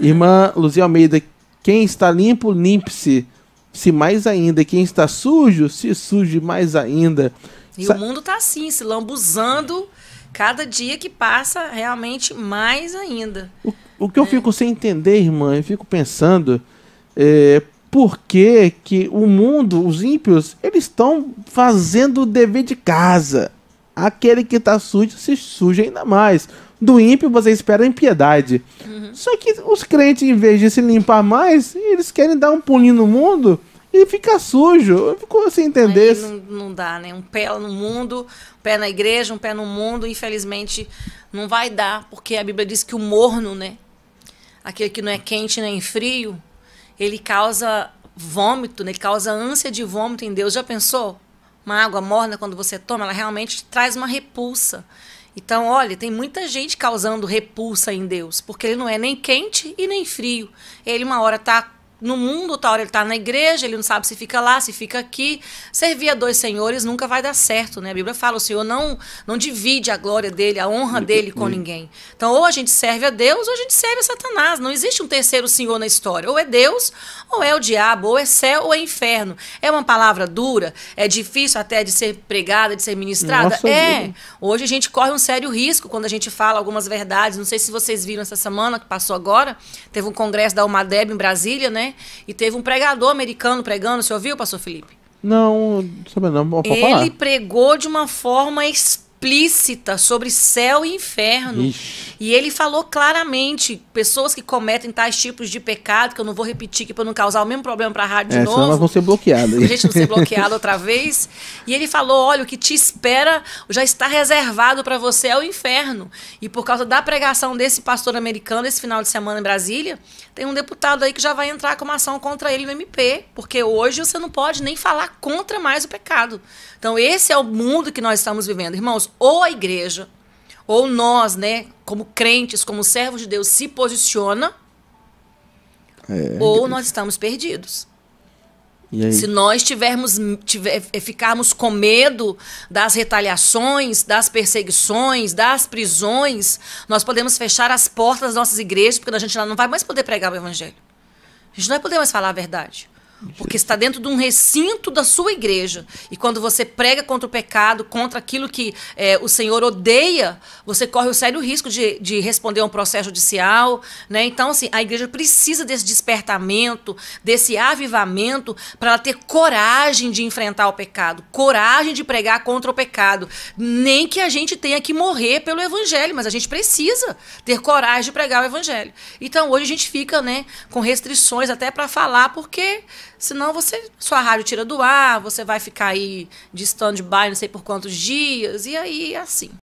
Irmã Luzia Almeida, quem está limpo, limpe-se. Se mais ainda, quem está sujo, se suje mais ainda. E Sa o mundo está assim, se lambuzando cada dia que passa, realmente mais ainda. O, o que é. eu fico sem entender, irmã, eu fico pensando é, por que, que o mundo, os ímpios, eles estão fazendo o dever de casa. Aquele que está sujo se suja ainda mais do ímpio você espera impiedade. Uhum. Só que os crentes, em vez de se limpar mais, eles querem dar um pulinho no mundo e fica sujo. como se sem entender. Não, não, dá, né? Um pé no mundo, um pé na igreja, um pé no mundo, infelizmente não vai dar, porque a Bíblia diz que o morno, né? Aquele que não é quente nem frio, ele causa vômito, né? ele causa ânsia de vômito em Deus. Já pensou? Uma água morna, quando você toma, ela realmente traz uma repulsa. Então, olha, tem muita gente causando repulsa em Deus, porque ele não é nem quente e nem frio. Ele uma hora está no mundo tal hora ele está na igreja, ele não sabe se fica lá, se fica aqui. Servir a dois senhores nunca vai dar certo, né? A Bíblia fala, o Senhor não não divide a glória dele, a honra hum, dele com hum. ninguém. Então, ou a gente serve a Deus, ou a gente serve a Satanás. Não existe um terceiro senhor na história. Ou é Deus, ou é o diabo, ou é céu, ou é inferno. É uma palavra dura, é difícil até de ser pregada, de ser ministrada. Nossa, é. Hoje a gente corre um sério risco quando a gente fala algumas verdades. Não sei se vocês viram essa semana que passou agora, teve um congresso da Umadeb em Brasília, né? né? E teve um pregador americano pregando, você ouviu, pastor Felipe? Não, sabe não, Ele falar. pregou de uma forma explícita sobre céu e inferno. Ixi. E ele falou claramente: pessoas que cometem tais tipos de pecado, que eu não vou repetir aqui para não causar o mesmo problema para a rádio é, de novo. Senão nós vamos ser bloqueados. a gente não ser bloqueado outra vez. E ele falou: olha, o que te espera já está reservado para você é o inferno. E por causa da pregação desse pastor americano, esse final de semana em Brasília, tem um deputado aí que já vai entrar com uma ação contra ele no MP, porque hoje você não pode nem falar contra mais o pecado. Então, esse é o mundo que nós estamos vivendo. Irmãos, ou a igreja, ou nós, né, como crentes, como servos de Deus, se posiciona, é, ou nós estamos perdidos. Se nós tivermos tiver, eh, ficarmos com medo das retaliações, das perseguições, das prisões, nós podemos fechar as portas das nossas igrejas, porque a gente não vai mais poder pregar o evangelho. A gente não vai poder mais falar a verdade. Porque está dentro de um recinto da sua igreja. E quando você prega contra o pecado, contra aquilo que é, o Senhor odeia, você corre o sério risco de, de responder a um processo judicial. Né? Então, assim, a igreja precisa desse despertamento, desse avivamento, para ela ter coragem de enfrentar o pecado, coragem de pregar contra o pecado. Nem que a gente tenha que morrer pelo evangelho, mas a gente precisa ter coragem de pregar o evangelho. Então, hoje a gente fica né, com restrições até para falar, porque Senão você, sua rádio tira do ar, você vai ficar aí de stand-by não sei por quantos dias, e aí é assim.